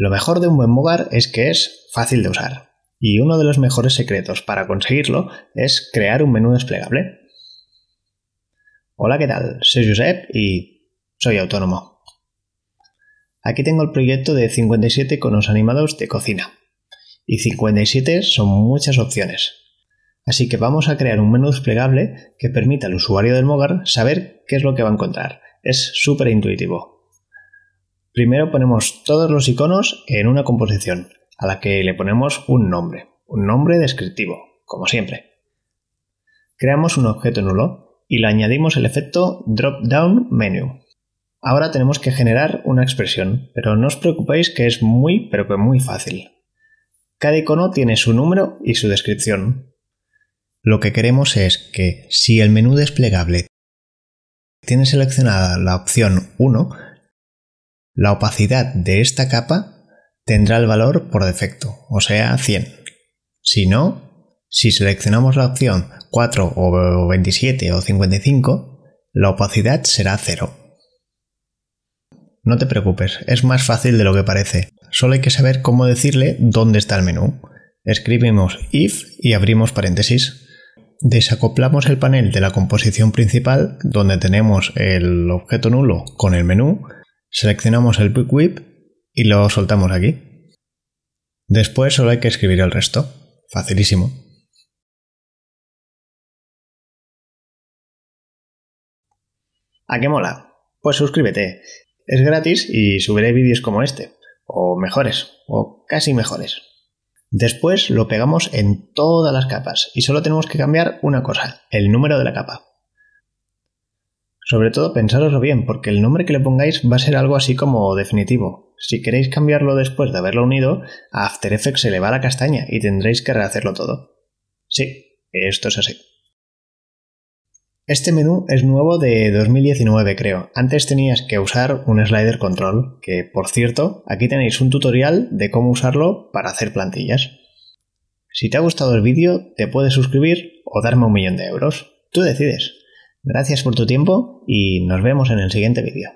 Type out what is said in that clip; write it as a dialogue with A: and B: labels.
A: Lo mejor de un buen Mogar es que es fácil de usar. Y uno de los mejores secretos para conseguirlo es crear un menú desplegable. Hola, ¿qué tal? Soy Josep y soy autónomo. Aquí tengo el proyecto de 57 los animados de cocina. Y 57 son muchas opciones. Así que vamos a crear un menú desplegable que permita al usuario del Mogar saber qué es lo que va a encontrar. Es súper intuitivo. Primero ponemos todos los iconos en una composición, a la que le ponemos un nombre, un nombre descriptivo, como siempre. Creamos un objeto nulo y le añadimos el efecto Drop Down Menu. Ahora tenemos que generar una expresión, pero no os preocupéis que es muy, pero que muy fácil. Cada icono tiene su número y su descripción. Lo que queremos es que si el menú desplegable tiene seleccionada la opción 1, la opacidad de esta capa tendrá el valor por defecto, o sea, 100. Si no, si seleccionamos la opción 4 o 27 o 55, la opacidad será 0. No te preocupes, es más fácil de lo que parece. Solo hay que saber cómo decirle dónde está el menú. Escribimos if y abrimos paréntesis. Desacoplamos el panel de la composición principal donde tenemos el objeto nulo con el menú Seleccionamos el Quick Whip y lo soltamos aquí. Después solo hay que escribir el resto. Facilísimo. ¿A qué mola? Pues suscríbete. Es gratis y subiré vídeos como este, o mejores, o casi mejores. Después lo pegamos en todas las capas y solo tenemos que cambiar una cosa, el número de la capa. Sobre todo pensároslo bien, porque el nombre que le pongáis va a ser algo así como definitivo. Si queréis cambiarlo después de haberlo unido, a After Effects se le va la castaña y tendréis que rehacerlo todo. Sí, esto es así. Este menú es nuevo de 2019 creo. Antes tenías que usar un slider control, que por cierto, aquí tenéis un tutorial de cómo usarlo para hacer plantillas. Si te ha gustado el vídeo, te puedes suscribir o darme un millón de euros. Tú decides. Gracias por tu tiempo y nos vemos en el siguiente vídeo.